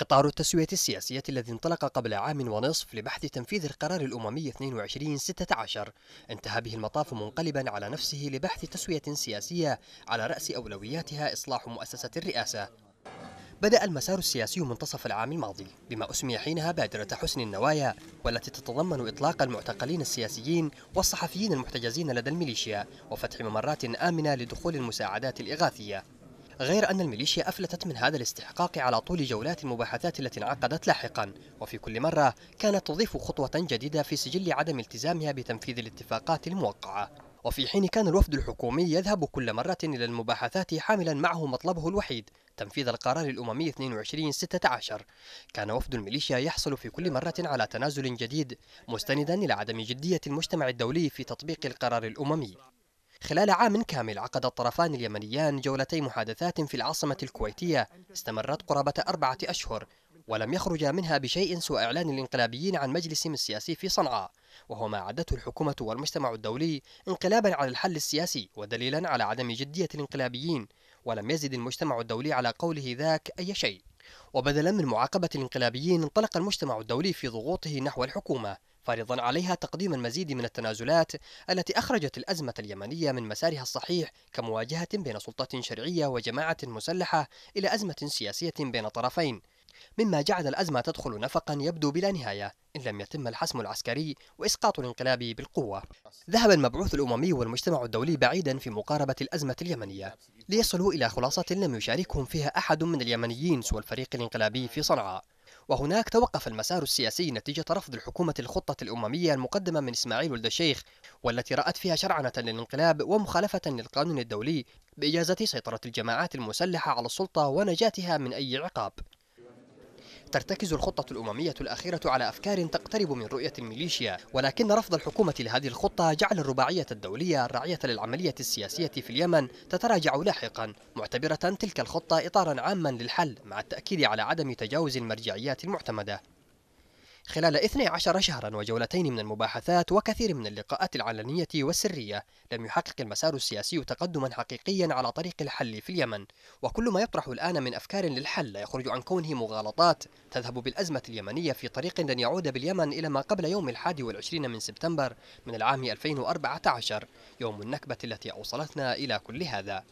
قطار التسوية السياسية الذي انطلق قبل عام ونصف لبحث تنفيذ القرار الأممي 2216 انتهى به المطاف منقلبا على نفسه لبحث تسوية سياسية على رأس أولوياتها إصلاح مؤسسة الرئاسة بدأ المسار السياسي منتصف العام الماضي بما أسمي حينها بادرة حسن النوايا والتي تتضمن إطلاق المعتقلين السياسيين والصحفيين المحتجزين لدى الميليشيا وفتح ممرات آمنة لدخول المساعدات الإغاثية غير أن الميليشيا أفلتت من هذا الاستحقاق على طول جولات المباحثات التي انعقدت لاحقا وفي كل مرة كانت تضيف خطوة جديدة في سجل عدم التزامها بتنفيذ الاتفاقات الموقعة وفي حين كان الوفد الحكومي يذهب كل مرة إلى المباحثات حاملا معه مطلبه الوحيد تنفيذ القرار الأممي 2216 كان وفد الميليشيا يحصل في كل مرة على تنازل جديد مستندا إلى عدم جدية المجتمع الدولي في تطبيق القرار الأممي خلال عام كامل عقد الطرفان اليمنيان جولتي محادثات في العاصمة الكويتية استمرت قرابة أربعة أشهر ولم يخرج منها بشيء سوى إعلان الانقلابيين عن مجلسهم السياسي في صنعاء وهو ما عدته الحكومة والمجتمع الدولي انقلابا على الحل السياسي ودليلا على عدم جدية الانقلابيين ولم يزد المجتمع الدولي على قوله ذاك أي شيء وبدلا من معاقبة الانقلابيين انطلق المجتمع الدولي في ضغوطه نحو الحكومة فرضا عليها تقديم المزيد من التنازلات التي أخرجت الأزمة اليمنية من مسارها الصحيح كمواجهة بين سلطة شرعية وجماعة مسلحة إلى أزمة سياسية بين طرفين مما جعل الأزمة تدخل نفقا يبدو بلا نهاية إن لم يتم الحسم العسكري وإسقاط الانقلاب بالقوة ذهب المبعوث الأممي والمجتمع الدولي بعيدا في مقاربة الأزمة اليمنية ليصلوا إلى خلاصة لم يشاركهم فيها أحد من اليمنيين سوى الفريق الانقلابي في صنعاء وهناك توقف المسار السياسي نتيجة رفض الحكومة الخطة الأممية المقدمة من إسماعيل ولد الشيخ والتي رأت فيها شرعنة للانقلاب ومخالفة للقانون الدولي بإجازة سيطرة الجماعات المسلحة على السلطة ونجاتها من أي عقاب ترتكز الخطة الأممية الأخيرة على أفكار تقترب من رؤية الميليشيا ولكن رفض الحكومة لهذه الخطة جعل الرباعية الدولية الراعية للعملية السياسية في اليمن تتراجع لاحقا معتبرة تلك الخطة إطارا عاما للحل مع التأكيد على عدم تجاوز المرجعيات المعتمدة خلال 12 شهرا وجولتين من المباحثات وكثير من اللقاءات العلنية والسرية لم يحقق المسار السياسي تقدما حقيقيا على طريق الحل في اليمن وكل ما يطرح الآن من أفكار للحل يخرج عن كونه مغالطات تذهب بالأزمة اليمنية في طريق لن يعود باليمن إلى ما قبل يوم الحادي والعشرين من سبتمبر من العام 2014 يوم النكبة التي أوصلتنا إلى كل هذا